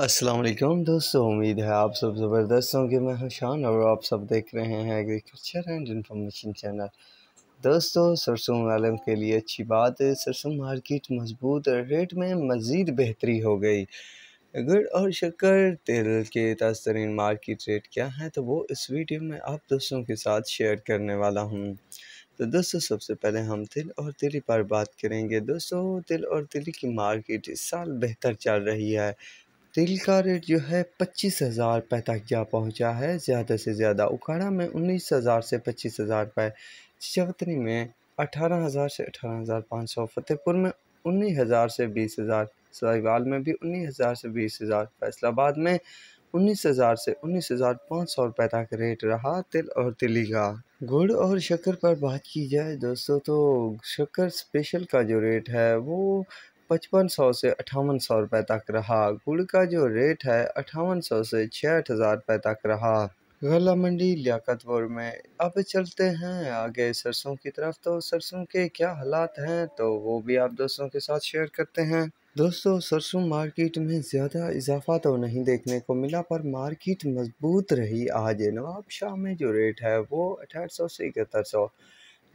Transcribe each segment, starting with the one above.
असलम दोस्तों उम्मीद है आप सब ज़बरदस्त होंगे मैं हशान और आप सब देख रहे हैं एग्रीकल्चर एंड इंफॉर्मेशन चैनल दोस्तों सरसों वालों के लिए अच्छी बात है सरसों मार्केट मजबूत रेट में मज़ीद बेहतरी हो गई गुड़ और शक्कर तेल के ताज़ तरीन मार्केट रेट क्या है तो वो इस वीडियो में आप दोस्तों के साथ शेयर करने वाला हूँ तो दोस्तों सबसे पहले हम तिल और तिली पर बात करेंगे दोस्तों तिल और तिली की मार्केट इस साल बेहतर चल रही है तेल का रेट जो है पच्चीस हज़ार रुपये तक जा पहुँचा है ज़्यादा से ज़्यादा उखाड़ा में उन्नीस हज़ार से पच्चीस हज़ार रुपये चवतनी में अठारह हज़ार से अठारह हज़ार पाँच सौ फतेहपुर में उन्नीस हज़ार से बीस हज़ार सहीवाल में भी उन्नीस हज़ार से बीस हज़ार फैसलाबाद में उन्नीस हज़ार से उन्नीस हज़ार पाँच सौ रुपये तक रेट रहा तिल और तिली का गुड़ और शक्कर पर बात की जाए दोस्तों तो शक्कर स्पेशल का जो रेट है वो पचपन सौ से अट्ठावन सौ रुपये तक रहा गुड़ का जो रेट है अट्ठावन सौ से छियाठ हज़ार रुपये तक रहा गला मंडी लियाकतपुर में अब चलते हैं आगे सरसों की तरफ तो सरसों के क्या हालात हैं तो वो भी आप दोस्तों के साथ शेयर करते हैं दोस्तों सरसों मार्केट में ज़्यादा इजाफा तो नहीं देखने को मिला पर मार्केट मजबूत रही आज नवाब शाह में जो रेट है वो अठारह सौ से इकहत्तर सौ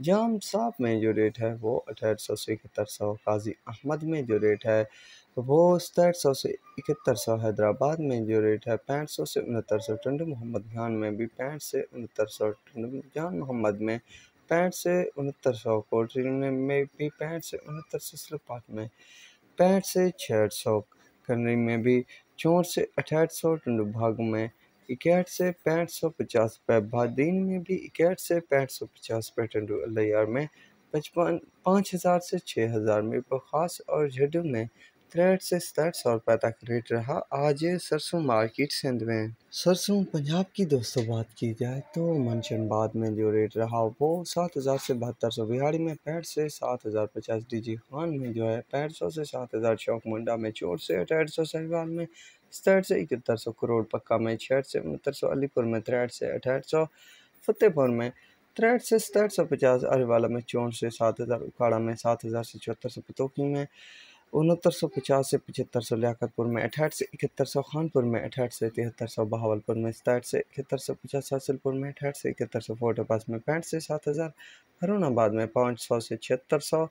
जाम साहब में जो रेट है वो अठहत्तर सौ से इकहत्तर सौ काजी अहमद में जो रेट है वो सतहठ सौ से इकहत्तर सौ हैदराबाद में जो रेट है पैंठ सौ से उनहत्तर सौ टंड मोहम्मद खान में भी पैंठ से उनहत्तर सौ टंड जान मोहम्मद में पैंठ से उनहत्तर सौ कोटरी में भी पैंठ से उनहत्तर सौ सिलपात में पैंठ से छहठ सौ कनरी में भी चौंठ से अठहठ सौ टंड भाग में इक्याठ से पैंठ सौ पचास भादीन में भी इक्याठ से पैंठ सौ पचास टंडू लैार में पचपन पाँच हज़ार से छः हज़ार में बखास और जडू में क्रेडिट से सताहठ सौ रुपये तक रेट रहा आज सरसों मार्केट सिंध में सरसों पंजाब की दोस्तों बात की जाए तो बाद में जो रेट रहा वो सात हज़ार से बहत्तर सौ बिहारी में पैठ से सात हज़ार पचास डी खान में जो है पैठ सौ से सात हज़ार चौक मुंडा में चोट से अठहठ सौ सहवाल में सतहठ से इकहत्तर सौ करोड़ पक्का में छठ से उनहत्तर सौ अलीपुर में तिरहठ से अठाठ सौ फतेहपुर में तिरहठ से सतहठ सौ पचास अरेवाला में चौंठ से सात हज़ार उखाड़ा में सात हज़ार से चौहत्तर सौ पतोकी में उनहत्तर सौ पचास से पचहत्तर सौ लियाकतपुर में अठहठ से इकहत्तर सौ खानपुर में अठहठ से तिहत्तर सौ बहावलपुर में सताहठ से इकहत्तर सौ पचास हासिलपुर में अठहठ से इकहत्तर सौ फोटो में पैंठ से सात हज़ार हरुणाबाद में पाँच सौ से छिहत्तर सौ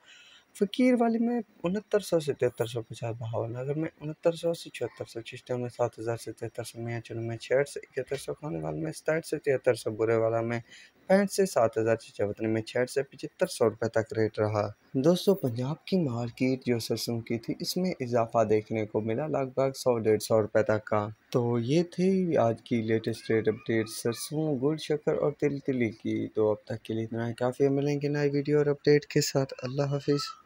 फ़कीर वाली में उनहत्तर सौ से तिहत्तर सौ पचास बहावल नगर में उनहत्तर सौ से चौहत्तर सौ चिश्तियों में सात हज़ार से तिहत्तर सौ मियाँ चुनू में छिहठ से इकहत्तर सौ खाने वाले में साठ से तिहत्तर सौ बुरे वाला में पैंठ से सात हज़ार से चौहत्तर में छिहठ से पचहत्तर सौ रुपये तक रेट रहा दोस्तों पंजाब की मार्केट जो सरसों की थी इसमें इजाफा देखने को मिला लगभग सौ डेढ़ सौ रुपये तक का तो ये थी आज की लेटेस्ट रेट अपडेट सरसों गुड़ शक्कर और तिल तिली की तो अब तक के लिए इतना काफ़ी मिलेंगे नए वीडियो और अपडेट के साथ अल्लाह हाफिज़